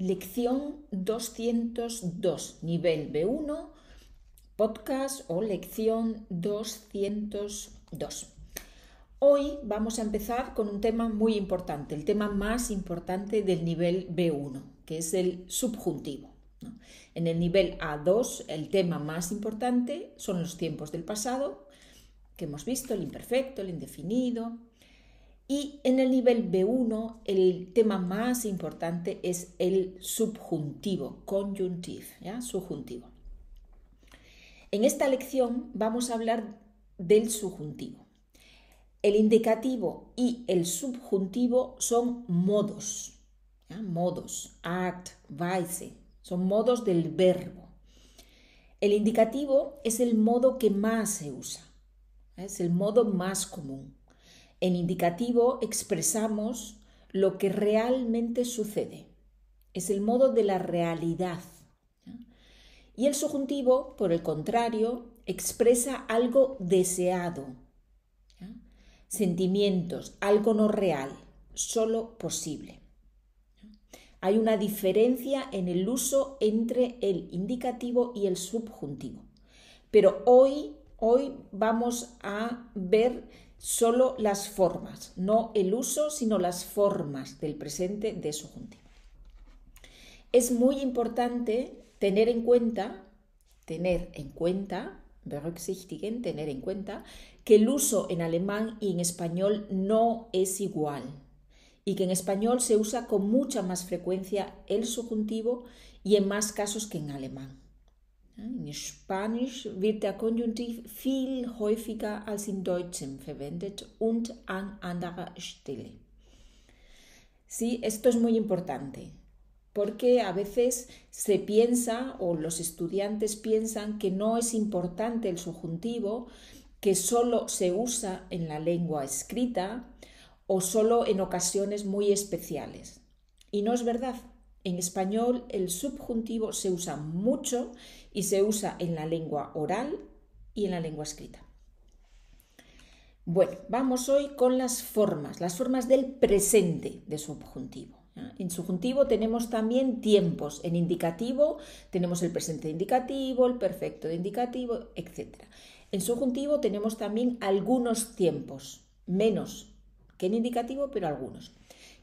Lección 202, nivel B1, podcast o lección 202. Hoy vamos a empezar con un tema muy importante, el tema más importante del nivel B1, que es el subjuntivo. En el nivel A2, el tema más importante son los tiempos del pasado, que hemos visto, el imperfecto, el indefinido, y en el nivel B1 el tema más importante es el subjuntivo, conjuntivo, subjuntivo. En esta lección vamos a hablar del subjuntivo. El indicativo y el subjuntivo son modos, modos, act, vice, son modos del verbo. El indicativo es el modo que más se usa, es el modo más común. En indicativo expresamos lo que realmente sucede. Es el modo de la realidad. Y el subjuntivo, por el contrario, expresa algo deseado, sentimientos, algo no real, solo posible. Hay una diferencia en el uso entre el indicativo y el subjuntivo. Pero hoy, hoy vamos a ver solo las formas, no el uso, sino las formas del presente de subjuntivo. Es muy importante tener en cuenta, tener en cuenta, berücksichtigen, tener en cuenta, que el uso en alemán y en español no es igual y que en español se usa con mucha más frecuencia el subjuntivo y en más casos que en alemán. In Spanisch wird der Konjunktiv viel häufiger als in en verwendet und an anderer Stelle. Sí, esto es muy importante, porque a veces se piensa o los estudiantes piensan que no es importante el subjuntivo, que solo se usa en la lengua escrita o solo en ocasiones muy especiales. Y no es verdad. En español el subjuntivo se usa mucho y se usa en la lengua oral y en la lengua escrita. Bueno, vamos hoy con las formas, las formas del presente de subjuntivo. En subjuntivo tenemos también tiempos. En indicativo tenemos el presente de indicativo, el perfecto de indicativo, etc. En subjuntivo tenemos también algunos tiempos, menos que en indicativo, pero algunos.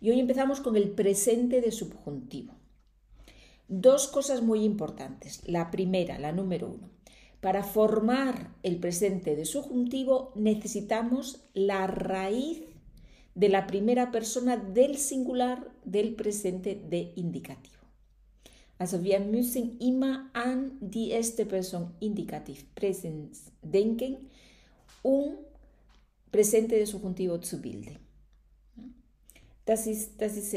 Y hoy empezamos con el presente de subjuntivo. Dos cosas muy importantes. La primera, la número uno. Para formar el presente de subjuntivo necesitamos la raíz de la primera persona del singular del presente de indicativo. Also wir müssen immer an die erste Person Indikativ present denken, un um presente de Subjuntivo zu bilden. Das ist, das ist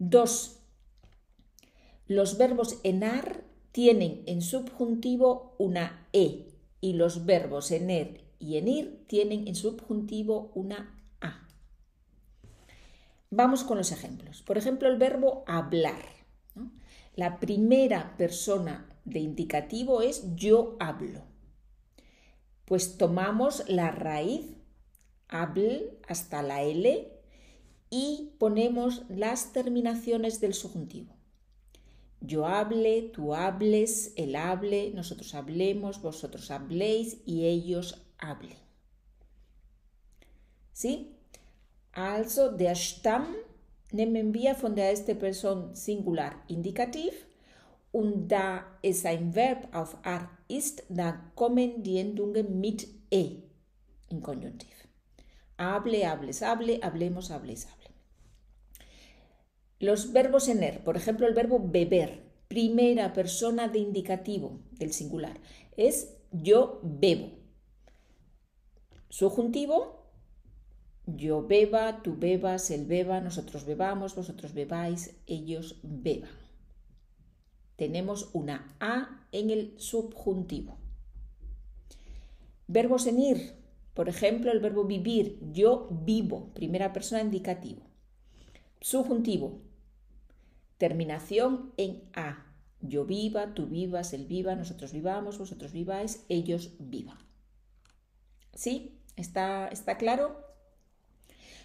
Dos, los verbos enar tienen en subjuntivo una e y los verbos ener y enir tienen en subjuntivo una a. Vamos con los ejemplos. Por ejemplo, el verbo hablar. La primera persona de indicativo es yo hablo. Pues tomamos la raíz habl hasta la L y ponemos las terminaciones del subjuntivo. Yo hable, tú hables, él hable, nosotros hablemos, vosotros habléis y ellos hablen. ¿Sí? Also der Stamm nehmen wir von der ersten Person Singular indicativo und da es ein Verb auf ar ist, dann kommen die Endungen mit e en Konjunktiv. Hable, hables, hable, hablemos, habléis, hable. Los verbos en er, por ejemplo, el verbo beber, primera persona de indicativo del singular, es yo bebo. Subjuntivo, yo beba, tú bebas, él beba, nosotros bebamos, vosotros bebáis, ellos beban. Tenemos una A en el subjuntivo. Verbos en ir, por ejemplo, el verbo vivir, yo vivo, primera persona indicativo. Subjuntivo, Terminación en A. Yo viva, tú vivas, él viva, nosotros vivamos, vosotros viváis, ellos vivan. ¿Sí? ¿Está, está claro?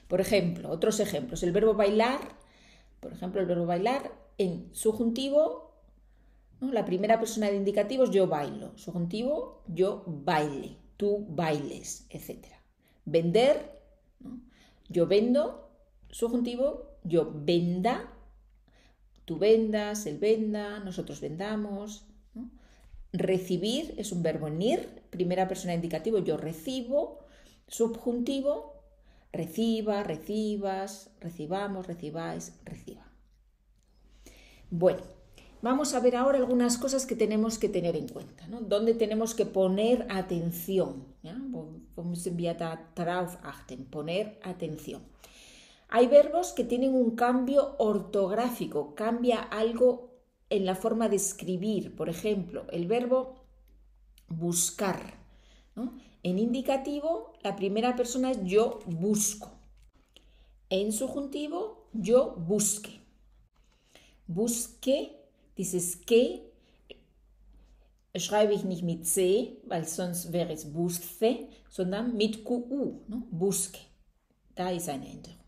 Por ejemplo, otros ejemplos. El verbo bailar, por ejemplo, el verbo bailar en subjuntivo, la primera persona de indicativos, yo bailo. Subjuntivo, yo baile, tú bailes, etc. Vender, yo vendo. Subjuntivo, yo venda. Tú vendas, él venda, nosotros vendamos. Recibir es un verbo en ir, primera persona indicativo, yo recibo, subjuntivo, reciba, recibas, recibamos, recibáis, reciba. Bueno, vamos a ver ahora algunas cosas que tenemos que tener en cuenta, ¿no? Dónde tenemos que poner atención, pues, pues, Poner atención. Hay verbos que tienen un cambio ortográfico, cambia algo en la forma de escribir. Por ejemplo, el verbo buscar. En indicativo, la primera persona es yo busco. En subjuntivo, yo busque. Busque, dices que, schreibe ich nicht mit C, weil sonst wäre es busce, sondern mit Q, busque. Da ist ein Änderung.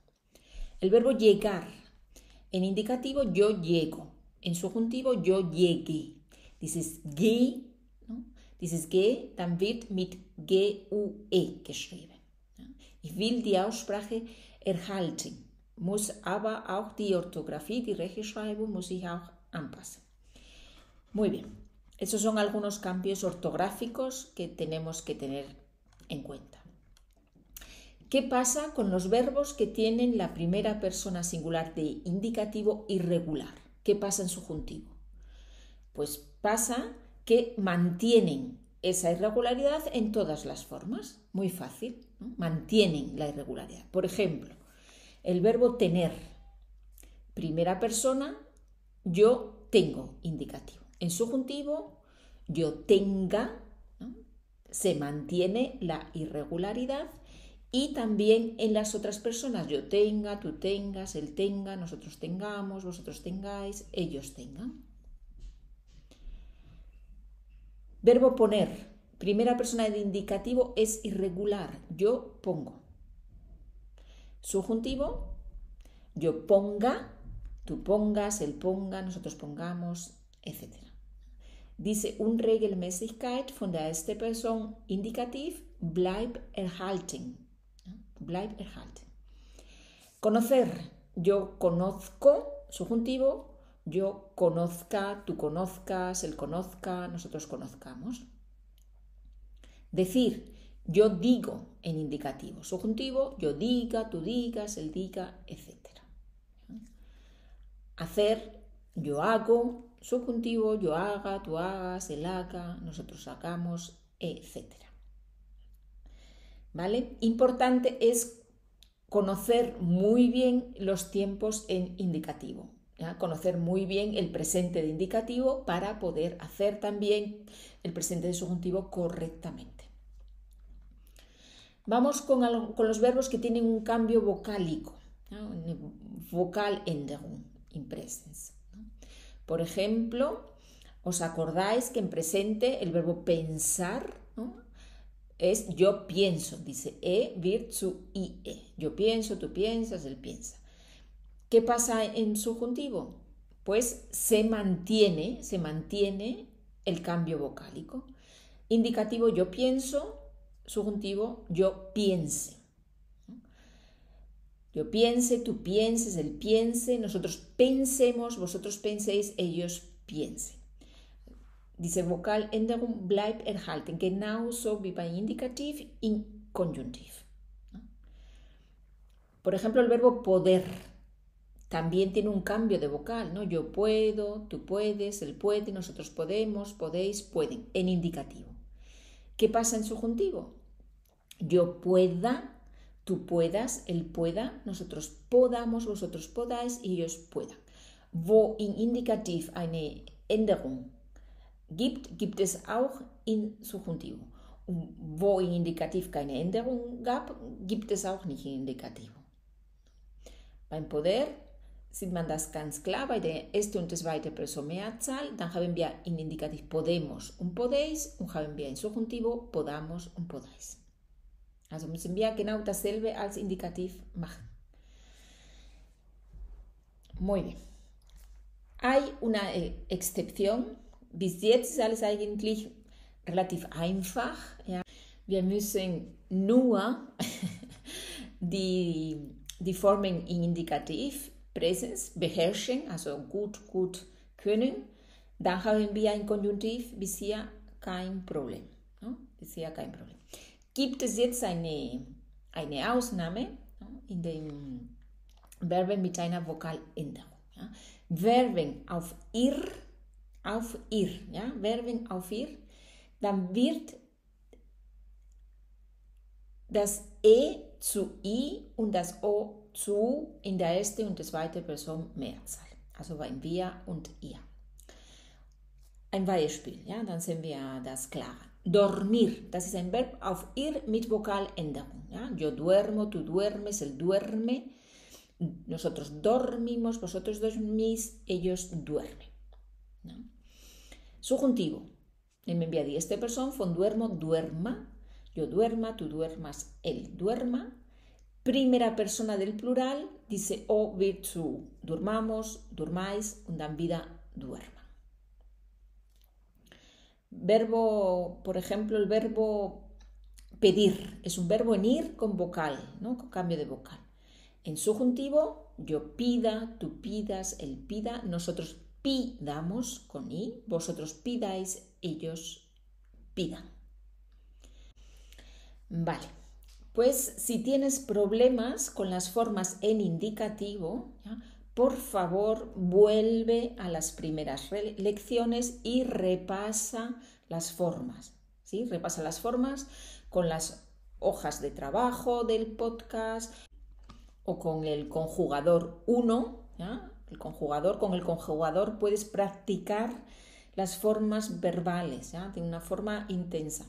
El verbo llegar. En indicativo yo llego. En subjuntivo yo llegué. Dices ge, ¿no? Dices ge, dann wird mit g-u-e e geschrieben. Ich will die Aussprache erhalten, muss aber auch die Ortografie, die Rechtschreibung, muss ich auch anpassen. Muy bien, esos son algunos cambios ortográficos que tenemos que tener en cuenta. ¿Qué pasa con los verbos que tienen la primera persona singular de indicativo irregular? ¿Qué pasa en subjuntivo? Pues pasa que mantienen esa irregularidad en todas las formas. Muy fácil. Mantienen la irregularidad. Por ejemplo, el verbo tener. Primera persona, yo tengo indicativo. En subjuntivo, yo tenga. Se mantiene la irregularidad y también en las otras personas. Yo tenga, tú tengas, él tenga, nosotros tengamos, vosotros tengáis, ellos tengan. Verbo poner. Primera persona de indicativo es irregular. Yo pongo. Subjuntivo. Yo ponga, tú pongas, él ponga, nosotros pongamos, etc. Dice un Regelmäßigkeit von der ersten Person Indikativ bleibt erhalten. Conocer, yo conozco, subjuntivo, yo conozca, tú conozcas, él conozca, nosotros conozcamos. Decir, yo digo en indicativo, subjuntivo, yo diga, tú digas, él diga, etc. Hacer, yo hago, subjuntivo, yo haga, tú hagas, él haga, nosotros hagamos, etc. Importante es conocer muy bien los tiempos en indicativo, conocer muy bien el presente de indicativo para poder hacer también el presente de subjuntivo correctamente. Vamos con, los verbos que tienen un cambio vocálico, vocal en in presence. Por ejemplo, ¿os acordáis que en presente el verbo pensar ¿no? es yo pienso, dice e virtu ie. Yo pienso, tú piensas, él piensa. ¿Qué pasa en subjuntivo? Pues se mantiene, se mantiene el cambio vocálico. Indicativo yo pienso, subjuntivo yo piense. Yo piense, tú pienses, él piense, nosotros pensemos, vosotros penséis, ellos piensen. Dice vocal Vokaländerung bleib erhalten, genauso wie bei indicativo, in Konjunktiv. Por ejemplo, el verbo poder también tiene un cambio de vocal, ¿no? Yo puedo, tú puedes, él puede, nosotros podemos, podéis, pueden, en indicativo. ¿Qué pasa en subjuntivo? Yo pueda, tú puedas, él pueda, nosotros podamos, vosotros podáis y ellos puedan. Vo in indicativo, eine Änderung gibt, gibt es auch in Subjuntivo. Wo in Indikativ keine Änderung gab, gibt es auch nicht in indicativo. Beim Poder sieht man das ganz klar bei der ersten und zweiten mehrzahl, Dann haben wir in Indikativ podemos und podéis und haben wir in Subjuntivo podamos und podáis. Also müssen wir genau dasselbe als Indikativ machen. Muy bien. Hay una eh, excepción bis jetzt ist alles eigentlich relativ einfach. Ja. Wir müssen nur die, die Formen in Indikativ, Präsens beherrschen, also gut, gut können. Dann haben wir ein Konjunktiv bisher kein Problem. Ja. Ne? Bisher kein Problem. Gibt es jetzt eine, eine Ausnahme ja, ne, in den Verben mit einer Vokaländerung? Verben auf ir auf ihr, ja, Werbung auf ihr, dann wird das E zu I und das O zu in der ersten und der zweiten Person Mehrzahl. Also beim wir und ihr. Ein Beispiel, ja, dann sehen wir das klar. Dormir, das ist ein Verb auf ihr mit Vokaländerung. Ja? Yo duermo, tú duermes, él duerme, nosotros dormimos, vosotros dormís, ellos duermen. Subjuntivo. En envía este person persona duermo, duerma. Yo duerma, tú duermas, él duerma. Primera persona del plural dice o virtu. Durmamos, durmáis, dan vida, duerma. Verbo, por ejemplo, el verbo pedir. Es un verbo en ir con vocal, ¿no? con cambio de vocal. En subjuntivo, yo pida, tú pidas, él pida, nosotros pidamos con i, vosotros pidáis, ellos pidan. Vale, pues si tienes problemas con las formas en indicativo, por favor vuelve a las primeras lecciones y repasa las formas. ¿sí? Repasa las formas con las hojas de trabajo del podcast o con el conjugador 1, ¿ya? conjugador, con el conjugador puedes practicar las formas verbales de una forma intensa.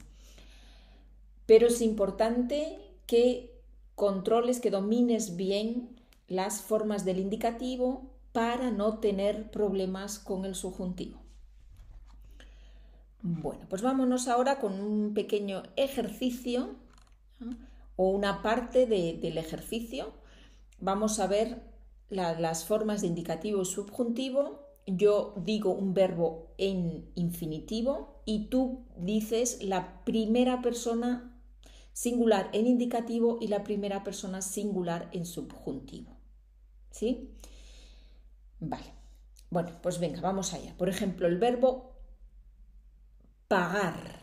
Pero es importante que controles, que domines bien las formas del indicativo para no tener problemas con el subjuntivo. Bueno, pues vámonos ahora con un pequeño ejercicio o una parte del ejercicio. Vamos a ver las formas de indicativo subjuntivo, yo digo un verbo en infinitivo y tú dices la primera persona singular en indicativo y la primera persona singular en subjuntivo. ¿Sí? Vale. Bueno, pues venga, vamos allá. Por ejemplo, el verbo pagar.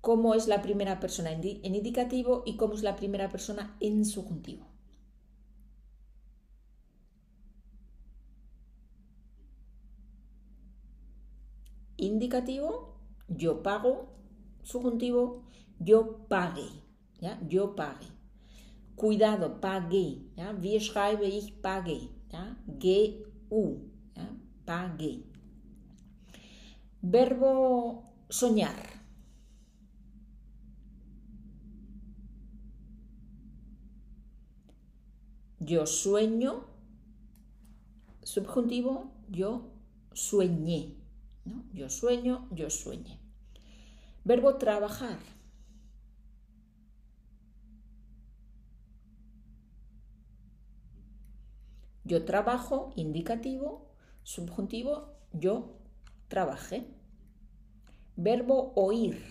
¿Cómo es la primera persona en indicativo y cómo es la primera persona en subjuntivo? indicativo, yo pago, subjuntivo, yo pague, Yo pague. Cuidado, pague, ¿ya? Wie schreibe ich pague, ya G-U, Pague. Verbo soñar. Yo sueño, subjuntivo, yo sueñé. Yo sueño, yo sueñe. Verbo trabajar. Yo trabajo, indicativo, subjuntivo, yo trabajé. Verbo oír.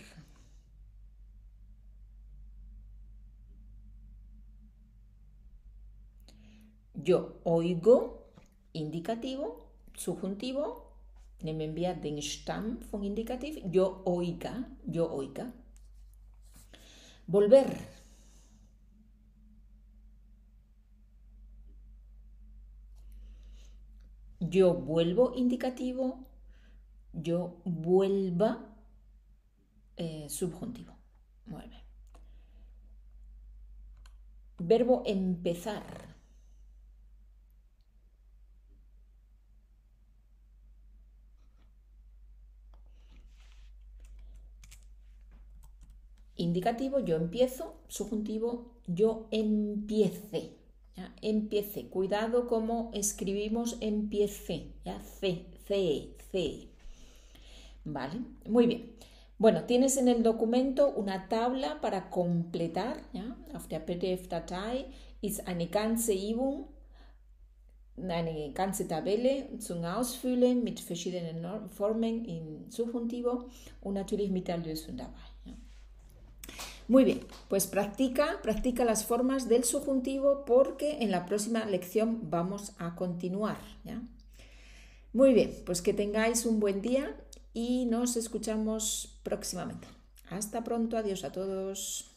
Yo oigo, indicativo, subjuntivo, me envía den Stamm von yo oiga. yo oiga. Volver. Yo vuelvo indicativo, yo vuelva eh, subjuntivo. Vuelve. Verbo empezar. yo empiezo, subjuntivo, yo empiece. ¿ya? Empiece. Cuidado cómo escribimos empiece. ¿ya? C, C, C. Vale, muy bien. Bueno, tienes en el documento una tabla para completar. ¿ya? Auf der PDF-Datei ist eine ganze Übung eine ganze Tabelle zum Ausfüllen mit verschiedenen Formen en Subjuntivo und natürlich mit der Lösung dabei. Muy bien, pues practica, practica las formas del subjuntivo porque en la próxima lección vamos a continuar. Muy bien, pues que tengáis un buen día y nos escuchamos próximamente. Hasta pronto, adiós a todos.